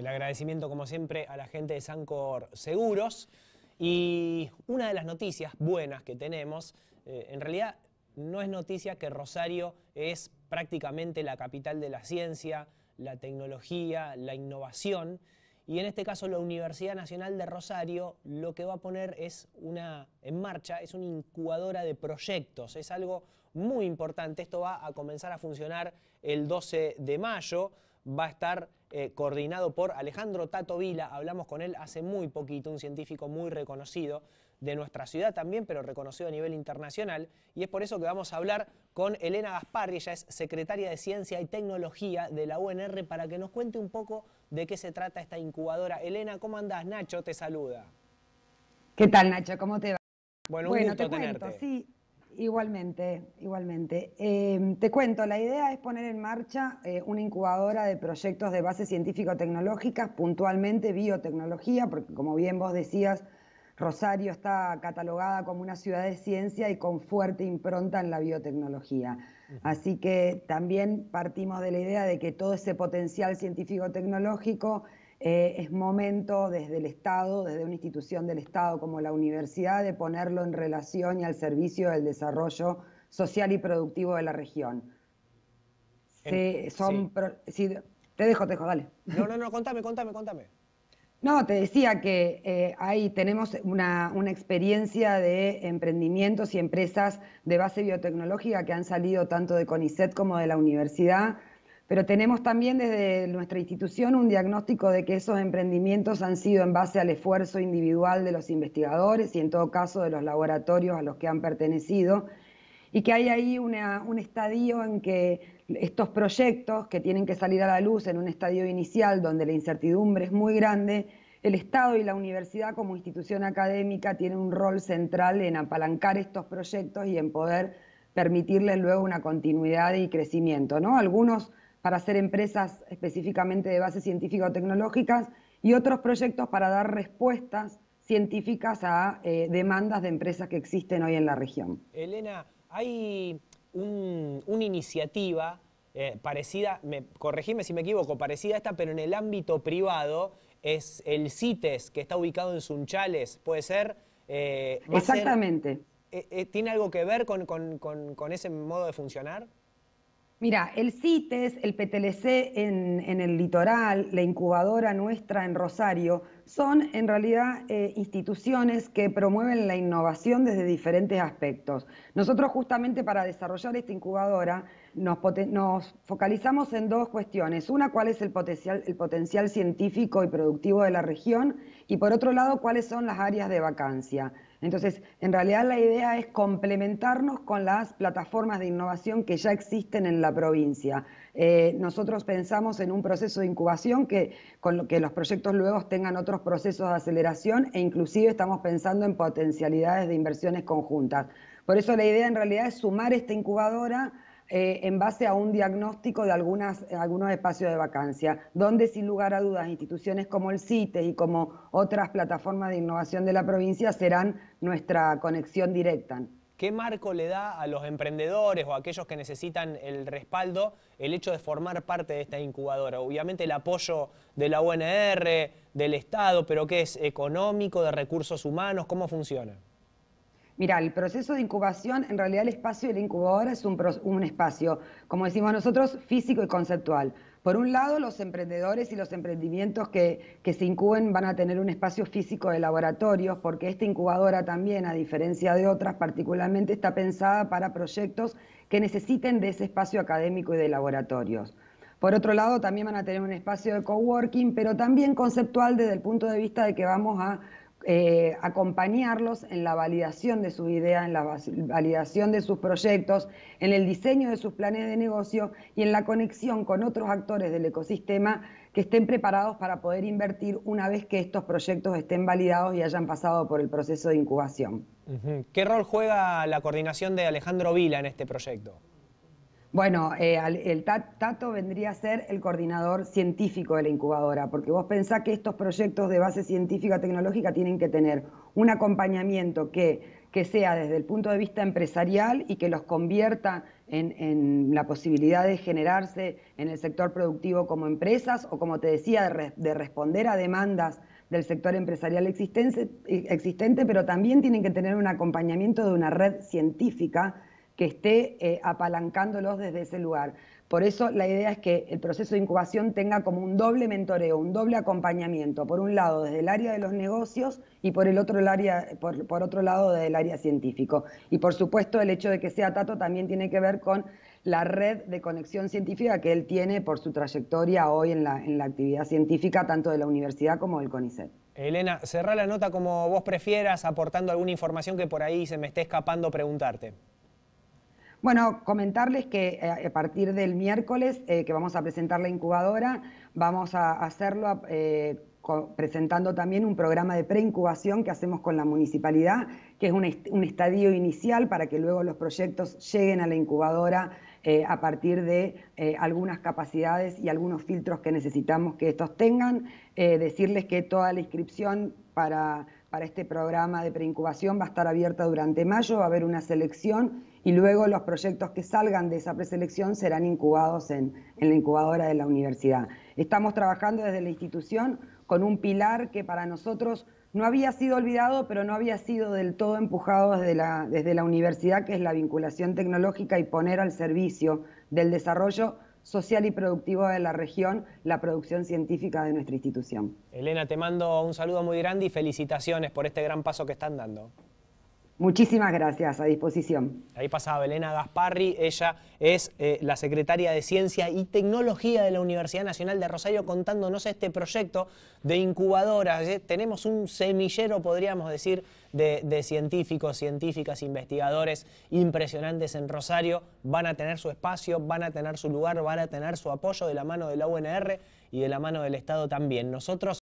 El agradecimiento, como siempre, a la gente de Sancor Seguros. Y una de las noticias buenas que tenemos, eh, en realidad no es noticia que Rosario es prácticamente la capital de la ciencia, la tecnología, la innovación. Y en este caso la Universidad Nacional de Rosario lo que va a poner es una en marcha, es una incubadora de proyectos, es algo muy importante. Esto va a comenzar a funcionar el 12 de mayo va a estar eh, coordinado por Alejandro Tato Vila. Hablamos con él hace muy poquito, un científico muy reconocido de nuestra ciudad también, pero reconocido a nivel internacional. Y es por eso que vamos a hablar con Elena Gasparri, ella es secretaria de Ciencia y Tecnología de la UNR, para que nos cuente un poco de qué se trata esta incubadora. Elena, ¿cómo andás? Nacho te saluda. ¿Qué tal, Nacho? ¿Cómo te va? Bueno, un te tenerte. Cuento, sí. Igualmente, igualmente. Em, te cuento, la idea es poner en marcha eh, una incubadora de proyectos de base científico-tecnológicas, puntualmente biotecnología, porque como bien vos decías, Rosario está catalogada como una ciudad de ciencia y con fuerte impronta en la biotecnología. Así que también partimos de la idea de que todo ese potencial científico-tecnológico eh, es momento desde el Estado, desde una institución del Estado como la universidad, de ponerlo en relación y al servicio del desarrollo social y productivo de la región. son, te dejo, te dejo, dale. No, no, no, contame, contame, contame. No, te decía que eh, ahí tenemos una, una, experiencia de emprendimientos y empresas de base biotecnológica que han salido tanto de CONICET como de la universidad pero tenemos también desde nuestra institución un diagnóstico de que esos emprendimientos han sido en base al esfuerzo individual de los investigadores y en todo caso de los laboratorios a los que han pertenecido, y que hay ahí un estadio en que estos proyectos que tienen que salir a la luz en un estadio inicial donde la incertidumbre es muy grande, el Estado y la universidad como institución académica tienen un rol central en apalancar estos proyectos y en poder permitirles luego una continuidad y crecimiento. ¿no? Algunos para hacer empresas específicamente de base científica o tecnológicas y otros proyectos para dar respuestas científicas a eh, demandas de empresas que existen hoy en la región. Elena, hay una iniciativa eh, parecida, me, corregime si me equivoco, parecida a esta, pero en el ámbito privado, es el CITES, que está ubicado en Sunchales, ¿puede ser? Eh, Exactamente. ¿Tiene algo que ver con ese modo de funcionar? Mira, el CITES, el PTLC en, el litoral, la incubadora nuestra en Rosario, son en realidad eh, instituciones que promueven la innovación desde diferentes aspectos. Nosotros justamente para desarrollar esta incubadora nos, focalizamos en dos cuestiones. Una, cuál es el potencial, científico y productivo de la región y por otro lado, cuáles son las áreas de vacancia. Entonces, en realidad la idea es complementarnos con las plataformas de innovación que ya existen en la provincia. Eh, nosotros pensamos en un proceso de incubación con lo que los proyectos luego tengan otros procesos de aceleración e inclusive estamos pensando en potencialidades de inversiones conjuntas. Por eso la idea en realidad es sumar esta incubadora eh, en base a un diagnóstico de algunos espacios de vacancia, donde sin lugar a dudas instituciones como el CITES y como otras plataformas de innovación de la provincia serán nuestra conexión directa. ¿Qué marco le da a los emprendedores o a aquellos que necesitan el respaldo el hecho de formar parte de esta incubadora? Obviamente el apoyo de la UNR, del Estado, pero ¿qué es económico, de recursos humanos? ¿Cómo funciona? Mira, el proceso de incubación, en realidad el espacio de la incubadora es un, espacio, como decimos nosotros, físico y conceptual. Por un lado, los emprendedores y los emprendimientos que, que, se incuben van a tener un espacio físico de laboratorios, porque esta incubadora también, a diferencia de otras, particularmente está pensada para proyectos que necesiten de ese espacio académico y de laboratorios. Por otro lado, también van a tener un espacio de coworking, pero también conceptual desde el punto de vista de que vamos a eh, acompañarlos en la validación de sus ideas, en la validación de sus proyectos, en el diseño de sus planes de negocio y en la conexión con otros actores del ecosistema que estén preparados para poder invertir una vez que estos proyectos estén validados y hayan pasado por el proceso de incubación. ¿Qué rol juega la coordinación de Alejandro Vila en este proyecto? Bueno, eh, el Tato vendría a ser el coordinador científico de la incubadora, porque vos pensás que estos proyectos de base científica tecnológica tienen que tener un acompañamiento que, sea desde el punto de vista empresarial y que los convierta en, la posibilidad de generarse en el sector productivo como empresas o, como te decía, de, responder a demandas del sector empresarial existente, pero también tienen que tener un acompañamiento de una red científica que esté eh, apalancándolos desde ese lugar. Por eso la idea es que el proceso de incubación tenga como un doble mentoreo, un doble acompañamiento, por un lado desde el área de los negocios y por el otro por, otro lado desde el área científico. Y por supuesto el hecho de que sea Tato también tiene que ver con la red de conexión científica que él tiene por su trayectoria hoy en la, en la actividad científica, tanto de la universidad como del CONICET. Elena, cerrá la nota como vos prefieras, aportando alguna información que por ahí se me esté escapando preguntarte. Bueno, comentarles que eh, a partir del miércoles eh, que vamos a presentar la incubadora, vamos a hacerlo eh, presentando también un programa de preincubación que hacemos con la municipalidad, que es un, estadio inicial para que luego los proyectos lleguen a la incubadora a partir de algunas capacidades y algunos filtros que necesitamos que estos tengan. decirles que toda la inscripción para para este programa de preincubación va a estar abierta durante mayo, va a haber una selección y luego los proyectos que salgan de esa preselección serán incubados en, la incubadora de la universidad. Estamos trabajando desde la institución con un pilar que para nosotros no había sido olvidado, pero no había sido del todo empujado desde la universidad, que es la vinculación tecnológica y poner al servicio del desarrollo social y productivo de la región la producción científica de nuestra institución. Elena, te mando un saludo muy grande y felicitaciones por este gran paso que están dando. Muchísimas gracias, a disposición. Ahí pasaba Elena Gasparri, ella es eh, la secretaria de Ciencia y Tecnología de la Universidad Nacional de Rosario contándonos este proyecto de incubadoras. Eh, tenemos un semillero, podríamos decir, de, de, científicos, científicas, investigadores impresionantes en Rosario. Van a tener su espacio, van a tener su lugar, van a tener su apoyo de la mano de la UNR y de la mano del Estado también. Nosotros